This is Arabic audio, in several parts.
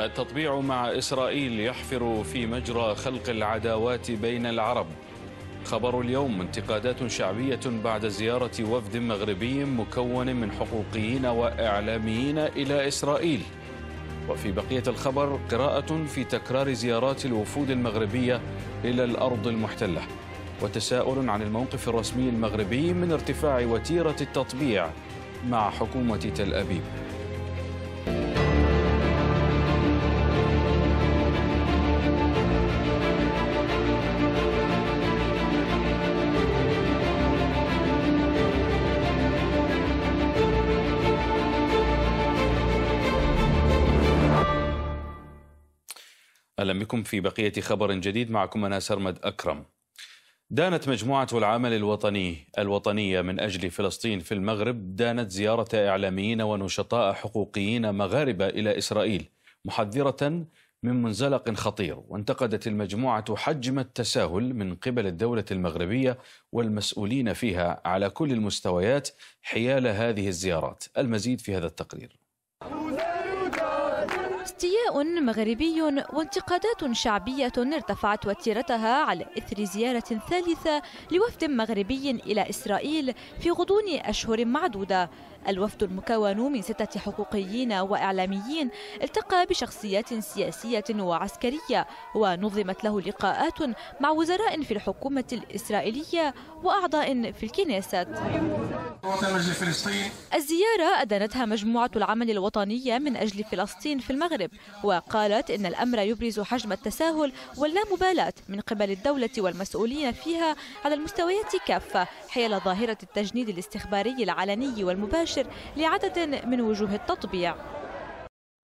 التطبيع مع إسرائيل يحفر في مجرى خلق العداوات بين العرب خبر اليوم انتقادات شعبية بعد زيارة وفد مغربي مكون من حقوقيين وإعلاميين إلى إسرائيل وفي بقية الخبر قراءة في تكرار زيارات الوفود المغربية إلى الأرض المحتلة وتساؤل عن الموقف الرسمي المغربي من ارتفاع وتيرة التطبيع مع حكومة تل أبيب بكم في بقية خبر جديد معكم أنا سرمد أكرم دانت مجموعة العمل الوطني الوطنية من أجل فلسطين في المغرب دانت زيارة إعلاميين ونشطاء حقوقيين مغاربة إلى إسرائيل محذرة من منزلق خطير وانتقدت المجموعة حجم التساهل من قبل الدولة المغربية والمسؤولين فيها على كل المستويات حيال هذه الزيارات المزيد في هذا التقرير استياء مغربي وانتقادات شعبية ارتفعت وتيرتها على إثر زيارة ثالثة لوفد مغربي إلى إسرائيل في غضون أشهر معدودة الوفد المكون من ستة حقوقيين وإعلاميين التقى بشخصيات سياسية وعسكرية ونظمت له لقاءات مع وزراء في الحكومة الإسرائيلية وأعضاء في الكنيست الزيارة أدانتها مجموعة العمل الوطنية من أجل فلسطين في المغرب وقالت إن الأمر يبرز حجم التساهل واللامبالاة من قبل الدولة والمسؤولين فيها على المستويات كافة حيال ظاهرة التجنيد الاستخباري العلني والمباشر المباشر لعدد من وجوه التطبيع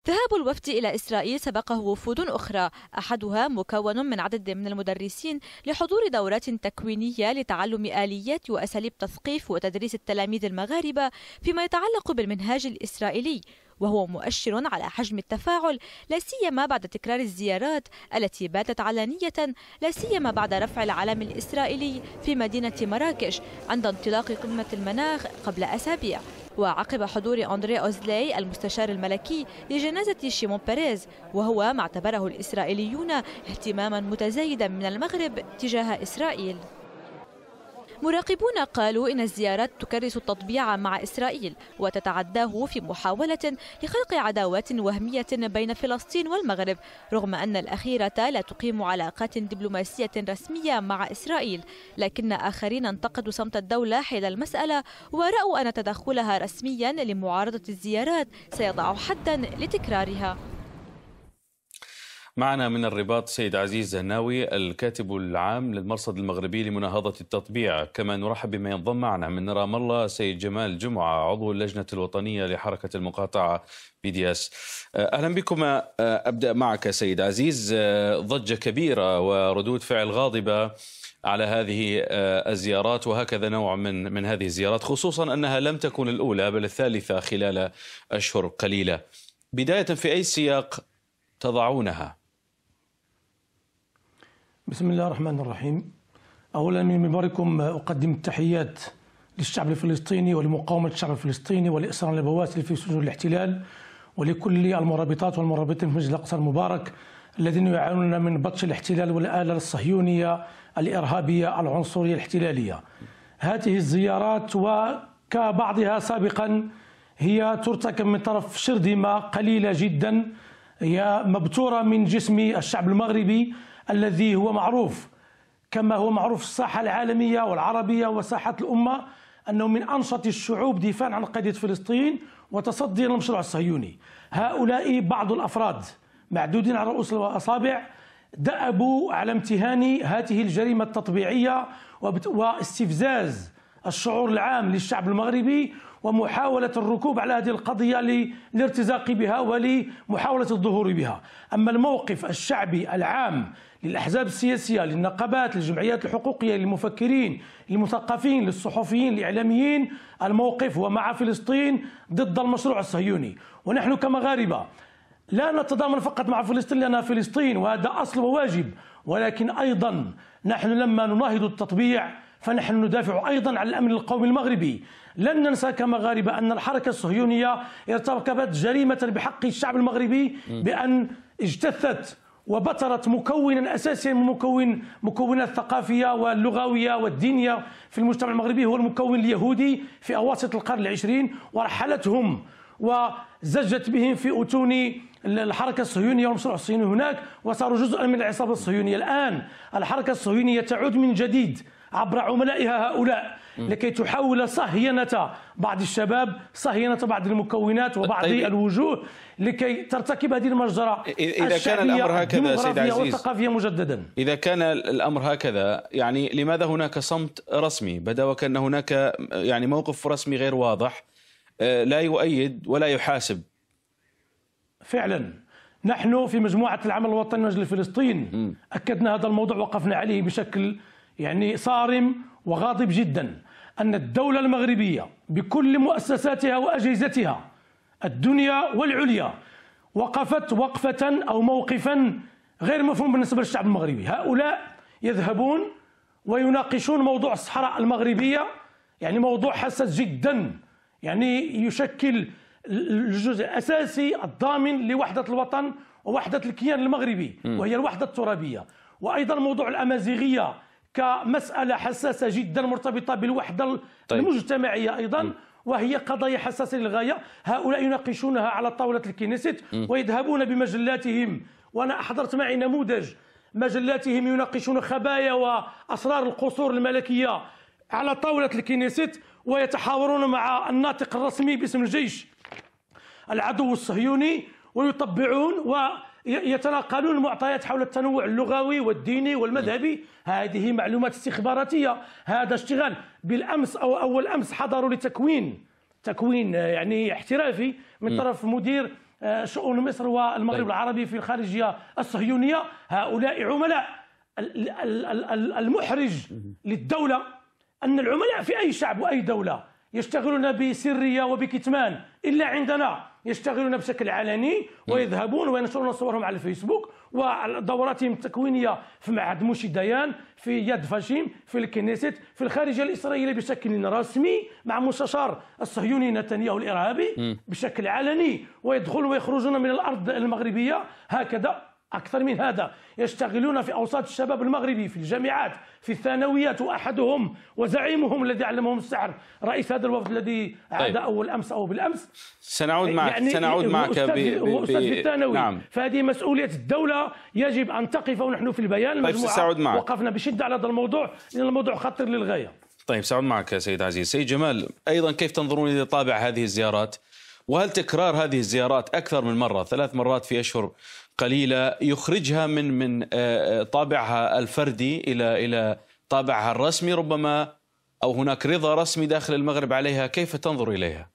ذهاب الوفد إلى إسرائيل سبقه وفود أخرى أحدها مكون من عدد من المدرسين لحضور دورات تكوينية لتعلم آليات وأساليب تثقيف وتدريس التلاميذ المغاربة فيما يتعلق بالمنهاج الإسرائيلي وهو مؤشر على حجم التفاعل لا سيما بعد تكرار الزيارات التي باتت علانية لا سيما بعد رفع العلم الإسرائيلي في مدينة مراكش عند انطلاق قمة المناخ قبل أسابيع وعقب حضور أندري أوزلاي المستشار الملكي لجنازة شيمون بيريز وهو ما اعتبره الإسرائيليون اهتماما متزايدا من المغرب تجاه إسرائيل مراقبون قالوا إن الزيارات تكرس التطبيع مع إسرائيل وتتعداه في محاولة لخلق عداوات وهمية بين فلسطين والمغرب رغم أن الأخيرة لا تقيم علاقات دبلوماسية رسمية مع إسرائيل لكن آخرين انتقدوا صمت الدولة حيل المسألة ورأوا أن تدخلها رسميا لمعارضة الزيارات سيضع حدا لتكرارها معنا من الرباط سيد عزيز زهناوي الكاتب العام للمرصد المغربي لمناهضة التطبيع كما نرحب بما ينضم معنا من رام الله سيد جمال جمعة عضو اللجنة الوطنية لحركة المقاطعة بيدياس آه، أهلا بكما آه، أبدأ معك سيد عزيز آه، ضجة كبيرة وردود فعل غاضبة على هذه الزيارات وهكذا نوع من من هذه الزيارات خصوصا انها لم تكن الاولى بل الثالثه خلال اشهر قليله. بدايه في اي سياق تضعونها؟ بسم الله الرحمن الرحيم أولا من مباركم آه، أقدم التحيات للشعب الفلسطيني ولمقاومة الشعب الفلسطيني والإصرار البواسل في سجون الاحتلال ولكل المرابطات والمرابطين في مجلس الأقصى المبارك الذين يعانون من بطش الاحتلال والآلة الصهيونية الإرهابية العنصرية الاحتلالية هذه الزيارات وكبعضها سابقا هي ترتكب من طرف شردمة قليلة جدا هي مبتورة من جسم الشعب المغربي الذي هو معروف كما هو معروف الساحة العالمية والعربية وساحة الأمة أنه من أنشط الشعوب دفاعا عن قضية فلسطين وتصديا للمشروع الصهيوني هؤلاء بعض الأفراد معدودين على رؤوس الأصابع دأبوا على امتهان هذه الجريمة التطبيعية واستفزاز الشعور العام للشعب المغربي ومحاولة الركوب على هذه القضية للارتزاق بها ولمحاولة الظهور بها أما الموقف الشعبي العام للأحزاب السياسية للنقابات للجمعيات الحقوقية للمفكرين للمثقفين للصحفيين الإعلاميين الموقف هو مع فلسطين ضد المشروع الصهيوني ونحن كمغاربة لا نتضامن فقط مع فلسطين لأنها فلسطين وهذا أصل وواجب ولكن أيضا نحن لما نناهض التطبيع فنحن ندافع أيضا عن الأمن القومي المغربي لن ننسى كمغاربة أن الحركة الصهيونية ارتكبت جريمة بحق الشعب المغربي بأن اجتثت وبترت مكونا اساسيا من مكون مكونات الثقافيه واللغويه والدينيه في المجتمع المغربي هو المكون اليهودي في اواسط القرن العشرين ورحلتهم وزجت بهم في اتون الحركه الصهيونيه والمشروع الصهيوني هناك وصاروا جزءا من العصابه الصهيونيه الان الحركه الصهيونيه تعود من جديد عبر عملائها هؤلاء لكي تحاول صهينة بعض الشباب صهينة بعض المكونات وبعض طيب. الوجوه لكي ترتكب هذه المجزرة إذا كان الأمر هكذا سيد عزيز مجددا إذا كان الأمر هكذا يعني لماذا هناك صمت رسمي بدا وكأن هناك يعني موقف رسمي غير واضح آه، لا يؤيد ولا يحاسب فعلا نحن في مجموعة العمل الوطني من أجل فلسطين أكدنا هذا الموضوع وقفنا عليه بشكل يعني صارم وغاضب جدا أن الدولة المغربية بكل مؤسساتها وأجهزتها الدنيا والعليا وقفت وقفة أو موقفا غير مفهوم بالنسبة للشعب المغربي هؤلاء يذهبون ويناقشون موضوع الصحراء المغربية يعني موضوع حساس جدا يعني يشكل الجزء الأساسي الضامن لوحدة الوطن ووحدة الكيان المغربي وهي الوحدة الترابية وأيضا موضوع الأمازيغية كمساله حساسه جدا مرتبطه بالوحده طيب. المجتمعيه ايضا م. وهي قضايا حساسه للغايه هؤلاء يناقشونها على طاوله الكنيست ويذهبون بمجلاتهم وانا احضرت معي نموذج مجلاتهم يناقشون خبايا واسرار القصور الملكيه على طاوله الكنيست ويتحاورون مع الناطق الرسمي باسم الجيش العدو الصهيوني ويطبعون و يتناقلون المعطيات حول التنوع اللغوي والديني والمذهبي هذه معلومات استخباراتيه هذا اشتغال بالامس او اول امس حضروا لتكوين تكوين آه، يعني احترافي من طرف مدير آه، شؤون مصر والمغرب طيب. العربي في الخارجيه الصهيونيه هؤلاء عملاء المحرج للدوله ان العملاء في اي شعب واي دوله يشتغلون بسريه وبكتمان الا عندنا يشتغلون بشكل علني ويذهبون وينشرون صورهم على الفيسبوك ودوراتهم التكوينيه في معهد موشي ديان في يد فاشيم في الكنيست في الخارجيه الاسرائيليه بشكل رسمي مع مستشار الصهيوني نتنياهو الارهابي بشكل علني ويدخلون ويخرجون من الارض المغربيه هكذا أكثر من هذا يشتغلون في أوساط الشباب المغربي في الجامعات في الثانويات وأحدهم وزعيمهم الذي علمهم السحر رئيس هذا الوفد الذي عاد طيب. أول أمس أو بالأمس سنعود معك يعني سنعود معك ب... ب... في الثانوي نعم. فهذه مسؤولية الدولة يجب أن تقف ونحن في البيان طيب معك وقفنا بشدة على هذا الموضوع لأن الموضوع خطر للغاية طيب سأعود معك سيد عزيز سيد جمال أيضا كيف تنظرون إلى طابع هذه الزيارات وهل تكرار هذه الزيارات أكثر من مرة ثلاث مرات في أشهر قليله يخرجها من من آه، آه، طابعها الفردي الى الى طابعها الرسمي ربما او هناك رضا رسمي داخل المغرب عليها كيف تنظر اليها؟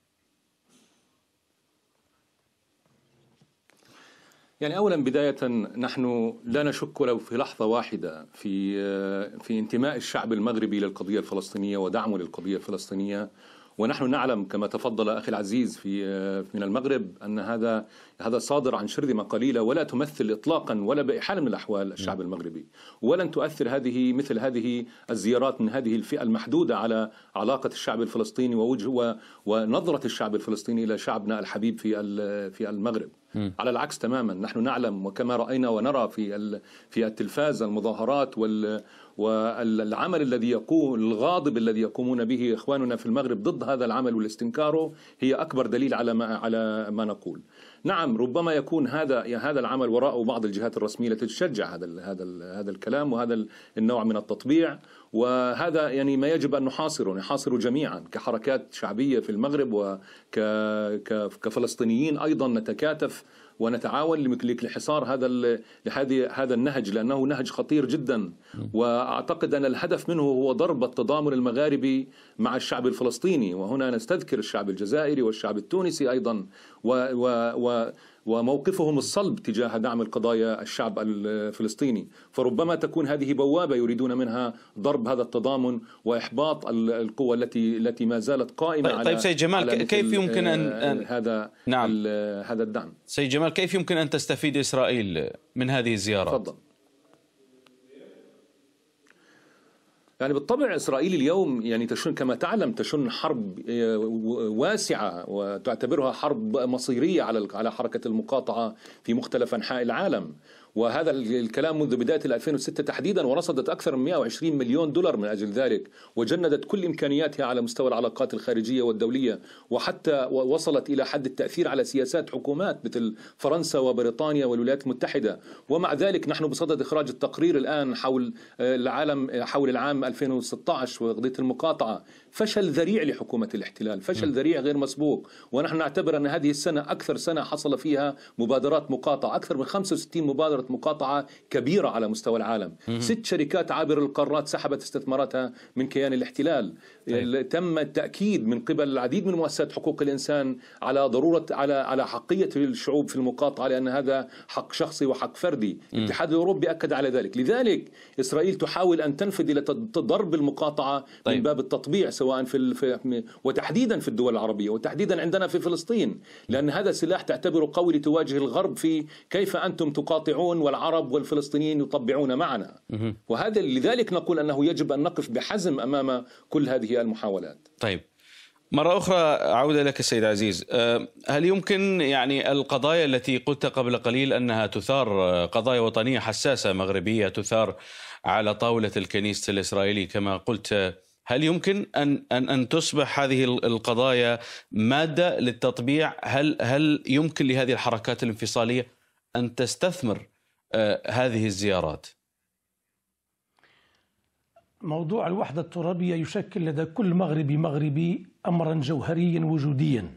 يعني اولا بدايه نحن لا نشك لو في لحظه واحده في آه، في انتماء الشعب المغربي للقضيه الفلسطينيه ودعمه للقضيه الفلسطينيه ونحن نعلم كما تفضل اخي العزيز في آه، من المغرب ان هذا هذا صادر عن شرذمه قليله ولا تمثل اطلاقا ولا باحاله من الاحوال الشعب المغربي، ولن تؤثر هذه مثل هذه الزيارات من هذه الفئه المحدوده على علاقه الشعب الفلسطيني ووجه ونظره الشعب الفلسطيني الى شعبنا الحبيب في في المغرب. على العكس تماما نحن نعلم وكما راينا ونرى في في التلفاز المظاهرات وال والعمل الذي يقوم الغاضب الذي يقومون به اخواننا في المغرب ضد هذا العمل والاستنكاره هي اكبر دليل على ما على ما نقول. نعم ربما يكون هذا هذا العمل وراءه بعض الجهات الرسميه التي تشجع هذا هذا هذا الكلام وهذا النوع من التطبيع وهذا يعني ما يجب ان نحاصره نحاصره جميعا كحركات شعبيه في المغرب وكفلسطينيين ايضا نتكاتف ونتعاون لحصار هذا هذا النهج لانه نهج خطير جدا واعتقد ان الهدف منه هو ضرب التضامن المغاربي مع الشعب الفلسطيني وهنا نستذكر الشعب الجزائري والشعب التونسي ايضا و, و, و وموقفهم الصلب تجاه دعم القضايا الشعب الفلسطيني فربما تكون هذه بوابة يريدون منها ضرب هذا التضامن وإحباط القوة التي التي ما زالت قائمة طيب, على طيب سيد جمال كيف يمكن أن آه، هذا نعم هذا الدعم سيد جمال كيف يمكن أن تستفيد إسرائيل من هذه الزيارات؟ تفضل يعني بالطبع اسرائيل اليوم يعني تشن كما تعلم تشن حرب آه، واسعه وتعتبرها حرب مصيريه على على حركه المقاطعه في مختلف انحاء العالم وهذا الكلام منذ بداية 2006 تحديدا ورصدت أكثر من 120 مليون دولار من أجل ذلك وجندت كل إمكانياتها على مستوى العلاقات الخارجية والدولية وحتى وصلت إلى حد التأثير على سياسات حكومات مثل فرنسا وبريطانيا والولايات المتحدة ومع ذلك نحن بصدد إخراج التقرير الآن حول آه، العالم آه، حول العام 2016 وقضية المقاطعة فشل ذريع لحكومة الاحتلال فشل ذريع غير مسبوق ونحن نعتبر أن هذه السنة أكثر سنة حصل فيها مبادرات مقاطعة أكثر من 65 مبادرة مقاطعة كبيرة على مستوى العالم ست شركات عابر القارات سحبت استثماراتها من كيان الاحتلال طيب. تم التأكيد من قبل العديد من مؤسسات حقوق الإنسان على ضرورة على على حقية الشعوب في المقاطعة لأن هذا حق شخصي وحق فردي الاتحاد الأوروبي أكد على ذلك لذلك إسرائيل تحاول أن تنفذ إلى ضرب المقاطعة طيب. من باب التطبيع سواء في, في وتحديدا في الدول العربيه وتحديدا عندنا في فلسطين لان هذا سلاح تعتبره قوي لتواجه الغرب في كيف انتم تقاطعون والعرب والفلسطينيين يطبعون معنا وهذا لذلك نقول انه يجب ان نقف بحزم امام كل هذه المحاولات طيب مرة أخرى عودة لك السيد عزيز أه، هل يمكن يعني القضايا التي قلت قبل قليل أنها تثار أه، قضايا وطنية حساسة مغربية تثار على طاولة الكنيسة الإسرائيلي كما قلت أه، هل يمكن ان ان ان تصبح هذه القضايا ماده للتطبيع؟ هل هل يمكن لهذه الحركات الانفصاليه ان تستثمر آه، هذه الزيارات؟ موضوع الوحده الترابيه يشكل لدى كل مغربي مغربي امرا جوهريا وجوديا.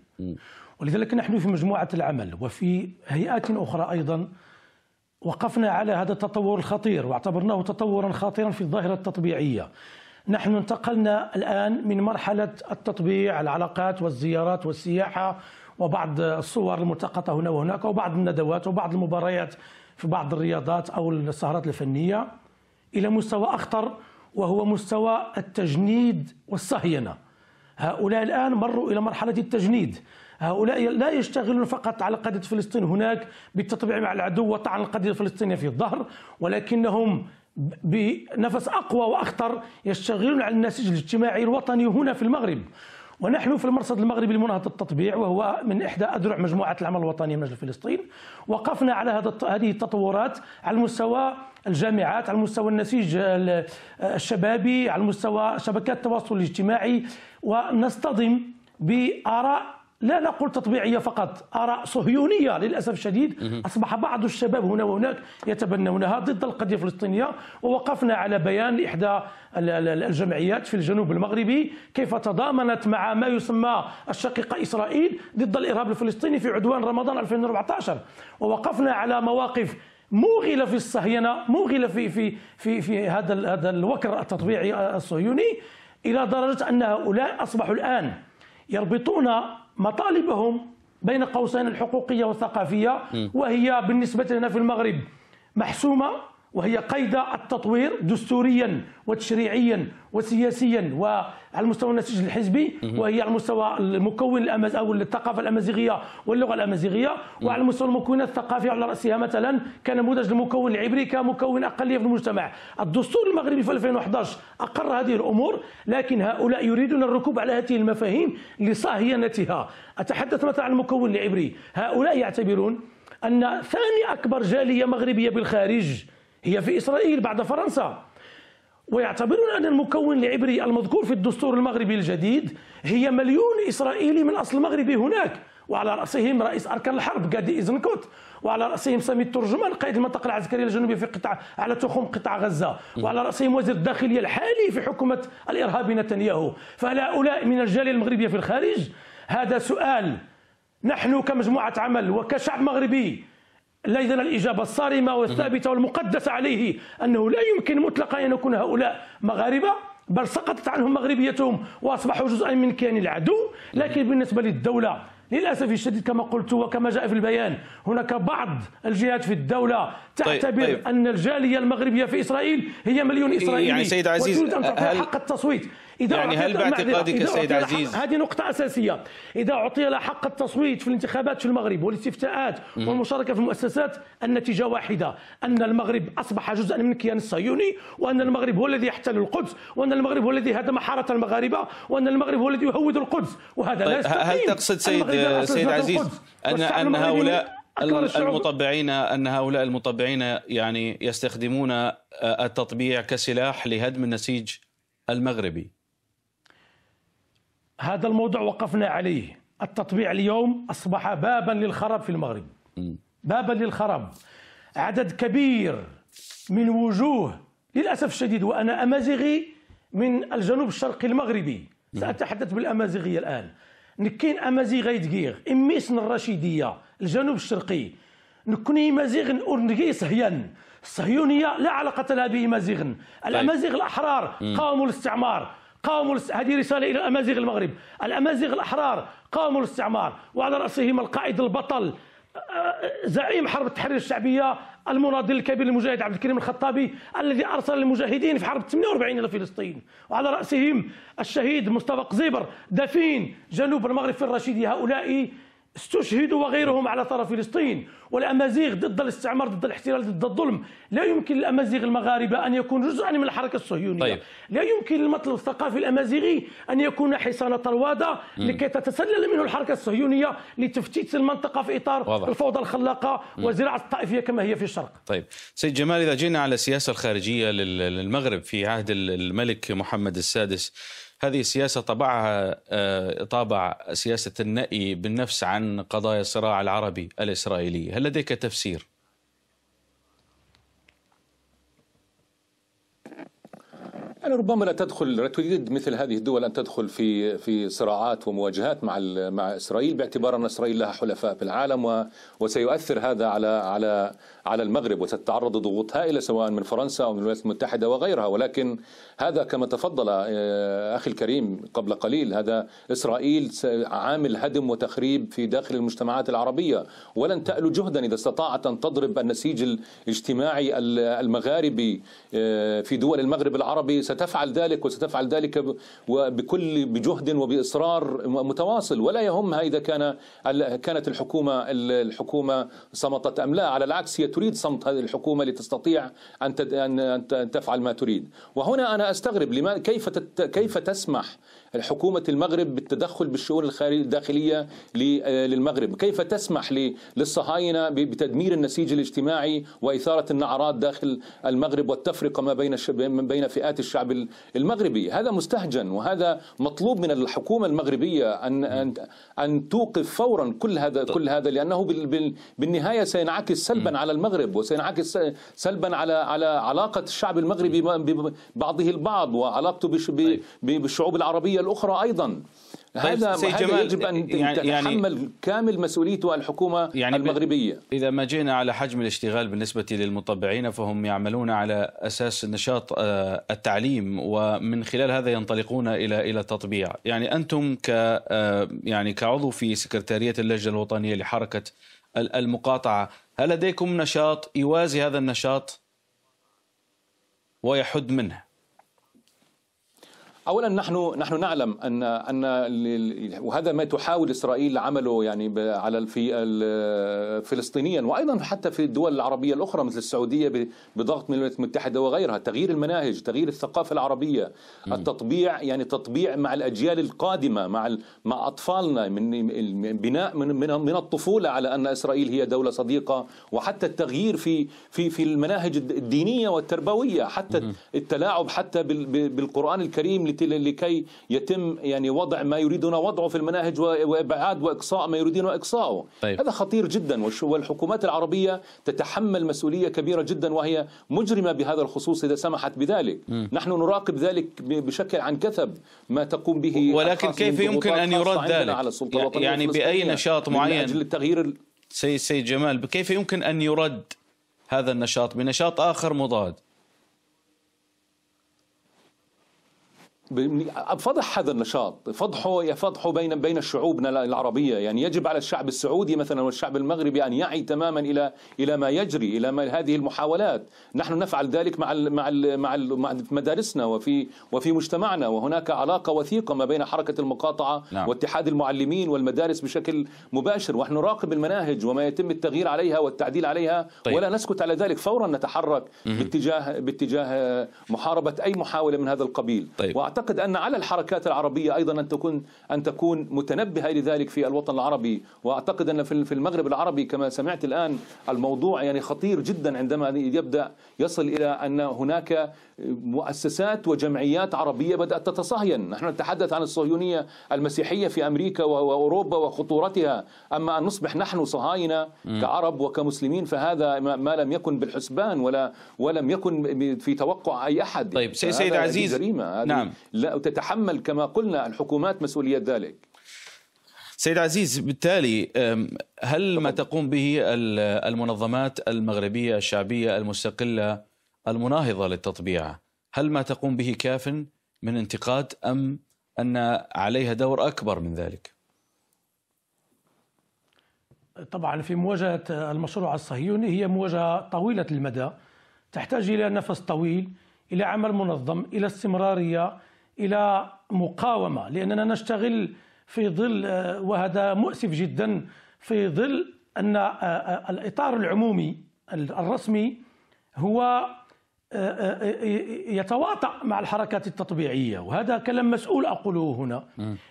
ولذلك نحن في مجموعه العمل وفي هيئات اخرى ايضا وقفنا على هذا التطور الخطير واعتبرناه تطورا خطيرا في الظاهره التطبيعيه نحن انتقلنا الآن من مرحلة التطبيع العلاقات والزيارات والسياحة وبعض الصور الملتقطة هنا وهناك وبعض الندوات وبعض المباريات في بعض الرياضات أو السهرات الفنية إلى مستوى أخطر وهو مستوى التجنيد والصهينة هؤلاء الآن مروا إلى مرحلة التجنيد هؤلاء لا يشتغلون فقط على قضية فلسطين هناك بالتطبيع مع العدو وطعن القضية الفلسطينية في الظهر ولكنهم بنفس أقوى وأخطر يشتغلون على النسيج الاجتماعي الوطني هنا في المغرب ونحن في المرصد المغربي لمنهضة التطبيع وهو من إحدى أدرع مجموعة العمل الوطني من اجل فلسطين وقفنا على هذه التطورات على المستوى الجامعات على مستوى النسيج الشبابي على مستوى شبكات التواصل الاجتماعي ونصطدم بآراء لا نقول تطبيعيه فقط اراء صهيونيه للاسف الشديد اصبح بعض الشباب هنا وهناك يتبنونها ضد القضيه الفلسطينيه ووقفنا على بيان احدى الجمعيات في الجنوب المغربي كيف تضامنت مع ما يسمى الشقيقه اسرائيل ضد الارهاب الفلسطيني في عدوان رمضان 2014 ووقفنا على مواقف موغله في الصهينه موغله في في في في هذا هذا الوكر التطبيعي الصهيوني الى درجه ان هؤلاء اصبحوا الان يربطون مطالبهم بين قوسين الحقوقيه والثقافيه وهي بالنسبه لنا في المغرب محسومه وهي قيد التطوير دستوريا وتشريعيا وسياسيا وعلى مستوى النسيج الحزبي وهي على مستوى المكون الامز او الثقافه الامازيغيه واللغه الامازيغيه وعلى مستوى المكونات الثقافيه على راسها مثلا كنموذج المكون العبري كمكون اقليه في المجتمع الدستور المغربي في 2011 اقر هذه الامور لكن هؤلاء يريدون الركوب على هذه المفاهيم لصهينتها اتحدث مثلا عن المكون العبري هؤلاء يعتبرون ان ثاني اكبر جاليه مغربيه بالخارج هي في إسرائيل بعد فرنسا ويعتبرون أن المكون العبري المذكور في الدستور المغربي الجديد هي مليون إسرائيلي من أصل مغربي هناك وعلى رأسهم رئيس أركان الحرب قادي إزنكوت وعلى رأسهم سامي الترجمان قائد المنطقة العسكرية الجنوبية في قطاع على تخوم قطاع غزة وعلى رأسهم وزير الداخلية الحالي في حكومة الإرهاب نتنياهو هؤلاء من الجالية المغربية في الخارج هذا سؤال نحن كمجموعة عمل وكشعب مغربي لدينا الإجابة الصارمة والثابتة والمقدسة عليه أنه لا يمكن مطلقا أن يكون هؤلاء مغاربة بل سقطت عنهم مغربيتهم وأصبحوا جزءا من كيان العدو لكن بالنسبة للدولة للاسف الشديد كما قلت وكما جاء في البيان هناك بعض الجهات في الدوله طيب، تعتبر طيب طيب. ان الجاليه المغربيه في اسرائيل هي مليون يعني اسرائيلي يعني سيد عزيز وتريد ان تعطيها حق التصويت إذا يعني هل باعتقادك السيد عزيز هذه نقطة أساسية إذا أعطي لها حق التصويت في الانتخابات في المغرب والاستفتاءات والمشاركة في المؤسسات النتيجة واحدة أن المغرب أصبح جزءا من الكيان الصهيوني وأن المغرب هو الذي يحتل القدس وأن المغرب هو الذي هدم حارة المغاربة وأن المغرب هو الذي يهود القدس وهذا لا طيب، يستقيم هل تقصد سيد سيد عزيز أن أن هؤلاء المطبعين ان هؤلاء المطبعين يعني يستخدمون التطبيع كسلاح لهدم النسيج المغربي هذا الموضوع وقفنا عليه التطبيع اليوم أصبح بابا للخراب في المغرب بابا للخراب عدد كبير من وجوه للأسف الشديد وأنا أمازيغي من الجنوب الشرقي المغربي سأتحدث بالأمازيغية الآن نكين أمازيغي دقيغ إميسن الرشيدية الجنوب الشرقي نكوني مازيغن أورنجي صهيان الصهيونية لا علاقة لها بمازيغن طيب. الأمازيغ الأحرار قاوموا الاستعمار قاوموا هذه رسالة إلى الأمازيغ المغرب الأمازيغ الأحرار قاوموا الاستعمار وعلى رأسهم القائد البطل آه، زعيم حرب التحرير الشعبية المناضل الكبير المجاهد عبد الكريم الخطابي الذي أرسل المجاهدين في حرب 48 إلى فلسطين وعلى رأسهم الشهيد مصطفى قزيبر دفين جنوب المغرب في الرشيدية هؤلاء استشهدوا وغيرهم على طرف فلسطين والأمازيغ ضد الاستعمار ضد الاحتلال ضد الظلم لا يمكن للأمازيغ المغاربة أن يكون جزءا من الحركة الصهيونية طيب. لا يمكن للمطلب الثقافي الأمازيغي أن يكون حصان طروادة لكي تتسلل منه الحركة الصهيونية لتفتيت المنطقة في إطار واضح. الفوضى الخلاقة وزراعة الطائفية كما هي في الشرق طيب سيد جمال إذا جينا على السياسة الخارجية للمغرب في عهد الملك محمد السادس هذه السياسة طبعها آه، طابع سياسة النأي بالنفس عن قضايا الصراع العربي الإسرائيلي هل لديك تفسير؟ يعني ربما لا تدخل لا تريد مثل هذه الدول ان تدخل في في صراعات ومواجهات مع مع اسرائيل باعتبار ان اسرائيل لها حلفاء في العالم وسيؤثر هذا على على على المغرب وستتعرض لضغوط هائله سواء من فرنسا او من الولايات المتحده وغيرها ولكن هذا كما تفضل آه، اخي الكريم قبل قليل هذا اسرائيل عامل هدم وتخريب في داخل المجتمعات العربيه ولن تالو جهدا اذا استطاعت ان تضرب النسيج الاجتماعي المغاربي آه، في دول المغرب العربي ستفعل ذلك وستفعل ذلك وبكل بجهد وبإصرار متواصل ولا يهمها إذا كان كانت الحكومة الحكومة صمتت أم لا على العكس هي تريد صمت هذه الحكومة لتستطيع أن أن تفعل ما تريد وهنا أنا أستغرب لما كيف كيف تسمح حكومة المغرب بالتدخل بالشؤون الداخلية للمغرب كيف تسمح للصهاينة بتدمير النسيج الاجتماعي وإثارة النعرات داخل المغرب والتفرقة ما بين بين فئات الشعب الشعب المغربي هذا مستهجن وهذا مطلوب من الحكومة المغربية أن أن أن توقف فورا كل هذا كل هذا لأنه بالنهاية سينعكس سلبا على المغرب وسينعكس سلبا على على علاقة الشعب المغربي ببعضه البعض وعلاقته طيب. بالشعوب العربية الأخرى أيضا طيب، هذا سيد جمال يجب ان يعني, يعني تتحمل كامل مسؤوليته الحكومه يعني المغربيه اذا ما جينا على حجم الاشتغال بالنسبه للمطبعين فهم يعملون على اساس نشاط آه، التعليم ومن خلال هذا ينطلقون الى الى التطبيع يعني انتم ك آه، يعني كعضو في سكرتاريه اللجنه الوطنيه لحركه المقاطعه هل لديكم نشاط يوازي هذا النشاط ويحد منه اولا نحن نحن نعلم ان ان وهذا ما تحاول اسرائيل عمله يعني على في فلسطينيا وايضا حتى في الدول العربيه الاخرى مثل السعوديه بضغط من الولايات المتحده وغيرها تغيير المناهج تغيير الثقافه العربيه التطبيع يعني تطبيع مع الاجيال القادمه مع مع اطفالنا من بناء من من, من الطفوله على ان اسرائيل هي دوله صديقه وحتى التغيير في في في المناهج الدينيه والتربويه حتى التلاعب حتى بالقران الكريم لكي يتم يعني وضع ما يريدون وضعه في المناهج وابعاد واقصاء ما يريدون اقصائه طيب. هذا خطير جدا والحكومات العربيه تتحمل مسؤوليه كبيره جدا وهي مجرمه بهذا الخصوص اذا سمحت بذلك م. نحن نراقب ذلك بشكل عن كثب ما تقوم به ولكن كيف يمكن ان يراد ذلك على السلطة يعني باي نشاط معين من اجل التغيير سيد سيد جمال كيف يمكن ان يرد هذا النشاط بنشاط اخر مضاد فضح هذا النشاط فضحه يفضحه بين بين شعوبنا العربيه يعني يجب على الشعب السعودي مثلا والشعب المغربي ان يعي تماما الى الى ما يجري الى ما هذه المحاولات نحن نفعل ذلك مع ال مع ال مع, ال مع مدارسنا وفي وفي مجتمعنا وهناك علاقه وثيقه ما بين حركه المقاطعه نعم. واتحاد المعلمين والمدارس بشكل مباشر ونحن نراقب المناهج وما يتم التغيير عليها والتعديل عليها طيب. ولا نسكت على ذلك فورا نتحرك مه. باتجاه باتجاه محاربه اي محاوله من هذا القبيل طيب. واعتقد أعتقد أن على الحركات العربية أيضا أن تكون أن تكون متنبهة لذلك في الوطن العربي وأعتقد أن في المغرب العربي كما سمعت الآن الموضوع يعني خطير جدا عندما يبدأ يصل إلى أن هناك مؤسسات وجمعيات عربية بدأت تتصهين نحن نتحدث عن الصهيونية المسيحية في أمريكا وأوروبا وخطورتها أما أن نصبح نحن صهاينة كعرب وكمسلمين فهذا ما لم يكن بالحسبان ولا ولم يكن في توقع أي أحد طيب سيد عزيز جريمة نعم لا وتتحمل كما قلنا الحكومات مسؤولية ذلك سيد عزيز بالتالي هل ما تقوم به المنظمات المغربية الشعبية المستقلة المناهضة للتطبيع هل ما تقوم به كاف من انتقاد أم أن عليها دور أكبر من ذلك؟ طبعا في مواجهة المشروع الصهيوني هي مواجهة طويلة المدى تحتاج إلى نفس طويل إلى عمل منظم إلى استمرارية الى مقاومه لاننا نشتغل في ظل آه، وهذا مؤسف جدا في ظل ان آه، آه، الاطار العمومي الرسمي هو يتواطأ مع الحركات التطبيعيه وهذا كلام مسؤول اقوله هنا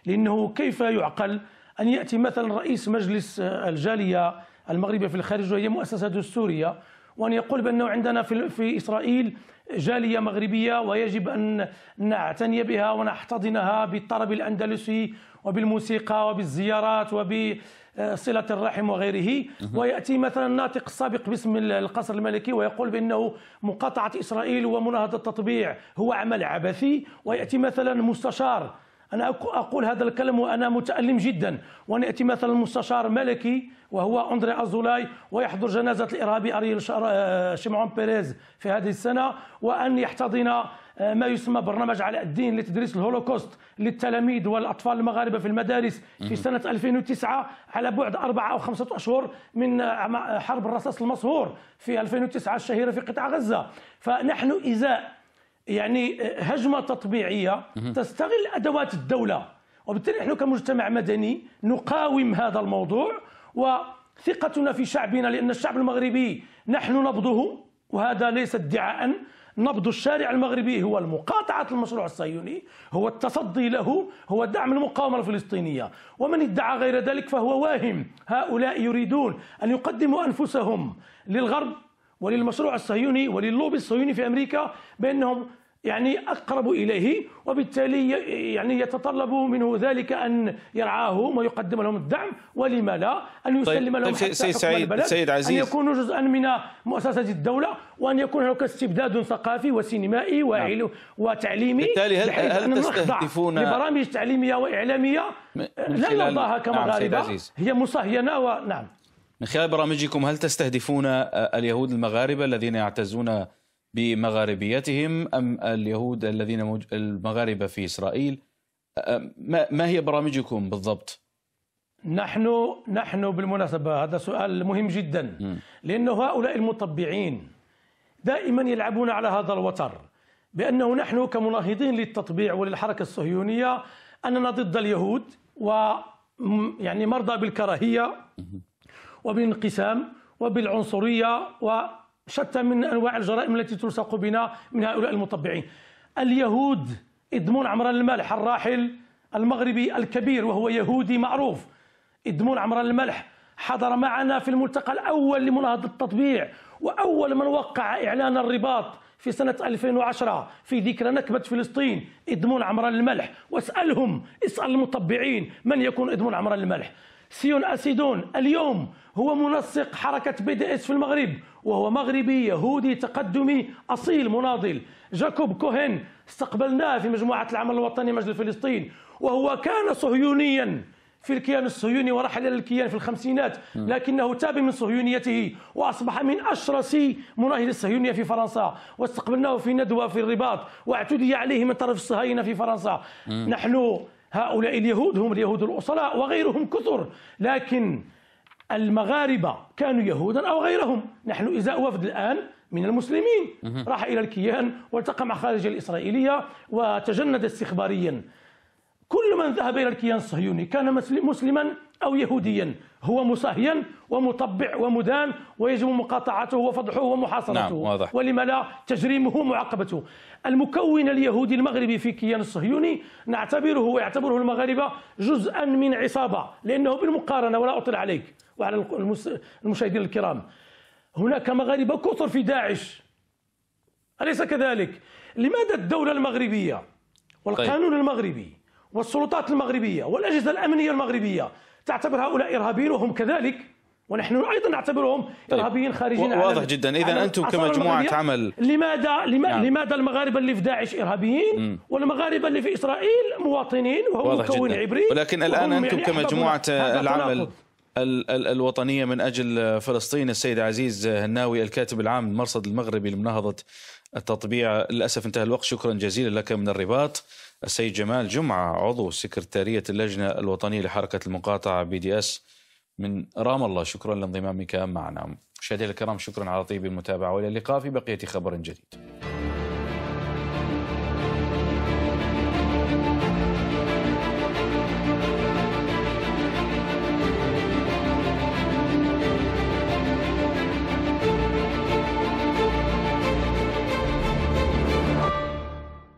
لانه كيف يعقل ان ياتي مثلا رئيس مجلس الجاليه المغربيه في الخارج وهي مؤسسه دستوريه وأن يقول بأنه عندنا في, في إسرائيل جالية مغربية ويجب أن نعتني بها ونحتضنها بالطرب الأندلسي وبالموسيقى وبالزيارات وبصلة الرحم وغيره ويأتي مثلا الناطق السابق باسم القصر الملكي ويقول بأنه مقاطعة إسرائيل ومناهضة التطبيع هو عمل عبثي ويأتي مثلا مستشار أنا أقول هذا الكلام وأنا متألم جدا وأن يأتي مثلا مستشار ملكي وهو أندري أزولاي ويحضر جنازة الإرهابي أريل شمعون آه، بيريز في هذه السنة وأن يحتضن آه، ما يسمى برنامج علاء الدين لتدريس الهولوكوست للتلاميذ والأطفال المغاربة في المدارس في سنة 2009 على بعد أربعة أو خمسة أشهر من آه، حرب الرصاص المصهور في 2009 الشهيرة في قطاع غزة فنحن إزاء يعني آه، هجمه تطبيعيه تستغل ادوات الدوله وبالتالي نحن كمجتمع مدني نقاوم هذا الموضوع وثقتنا في شعبنا لان الشعب المغربي نحن نبضه وهذا ليس ادعاء نبض الشارع المغربي هو المقاطعة المشروع الصهيوني هو التصدي له هو دعم المقاومة الفلسطينية ومن ادعى غير ذلك فهو واهم هؤلاء يريدون أن يقدموا أنفسهم للغرب وللمشروع الصهيوني وللوبي الصهيوني في أمريكا بأنهم يعني أقرب إليه وبالتالي يعني يتطلب منه ذلك أن يرعاهم ويقدم لهم الدعم ولما لا أن طيب، يسلم طيب لهم طيب سيد سعيد البلد سيد عزيز أن يكونوا جزءا من مؤسسة الدولة وأن يكون هناك استبداد ثقافي وسينمائي نعم. وتعليمي بالتالي هل, هل تستهدفون لبرامج تعليمية وإعلامية لا نرضاها كمغاربة نعم هي مصهينة ونعم من خلال برامجكم هل تستهدفون اليهود المغاربة الذين يعتزون بمغاربيتهم أم اليهود الذين موج... المغاربة في إسرائيل ما... ما هي برامجكم بالضبط؟ نحن نحن بالمناسبة هذا سؤال مهم جدا لأنه هؤلاء المطبعين دائما يلعبون على هذا الوتر بأنه نحن كمناهضين للتطبيع وللحركة الصهيونية أننا ضد اليهود و يعني مرضى بالكراهية وبالانقسام وبالعنصرية و شتى من أنواع الجرائم التي تلصق بنا من هؤلاء المطبعين اليهود إدمون عمران الملح الراحل المغربي الكبير وهو يهودي معروف إدمون عمران الملح حضر معنا في الملتقى الأول لمناهضة التطبيع وأول من وقع إعلان الرباط في سنة 2010 في ذكرى نكبة فلسطين إدمون عمران الملح واسألهم اسأل المطبعين من يكون إدمون عمران الملح سيون أسيدون اليوم هو منسق حركة بي دي اس في المغرب وهو مغربي يهودي تقدمي أصيل مناضل جاكوب كوهين استقبلناه في مجموعة العمل الوطني مجلس فلسطين وهو كان صهيونيا في الكيان الصهيوني ورحل الى الكيان في الخمسينات لكنه تاب من صهيونيته واصبح من اشرس مناهضي الصهيونيه في فرنسا واستقبلناه في ندوه في الرباط واعتدي عليه من طرف الصهاينه في فرنسا نحن هؤلاء اليهود هم اليهود الأصلاء وغيرهم كثر لكن المغاربة كانوا يهودا أو غيرهم نحن إزاء وفد الآن من المسلمين راح إلى الكيان والتقى مع خارج الإسرائيلية وتجند استخباريا كل من ذهب إلى الكيان الصهيوني كان مسلما أو يهوديا هو مصهين ومطبع ومدان ويجب مقاطعته وفضحه ومحاصرته نعم واضح. ولما لا تجريمه ومعاقبته المكون اليهودي المغربي في كيان الصهيوني نعتبره ويعتبره المغاربة جزءا من عصابة لأنه بالمقارنة ولا أطل عليك وعلى المشاهدين الكرام هناك مغاربة كثر في داعش أليس كذلك؟ لماذا الدولة المغربية والقانون طيب. المغربي والسلطات المغربية والأجهزة الأمنية المغربية تعتبر هؤلاء إرهابيين وهم كذلك ونحن ايضا نعتبرهم طيب، ارهابيين خارجين واضح جدا اذا انتم كمجموعه عمل لماذا لما نعم. لماذا المغاربه اللي في داعش ارهابيين مم. والمغاربه اللي في اسرائيل مواطنين وهو مكون عبري ولكن الان انتم يعني كمجموعه العمل ال ال الوطنيه من اجل فلسطين السيد عزيز هناوي الكاتب العام المرصد المغربي لمناهضه التطبيع للاسف انتهى الوقت شكرا جزيلا لك من الرباط السيد جمال جمعة عضو سكرتارية اللجنة الوطنية لحركة المقاطعة بي دي اس من رام الله شكرا لانضمامك معنا مشاهدينا الكرام شكرا على طيب المتابعة وإلى اللقاء في بقية خبر جديد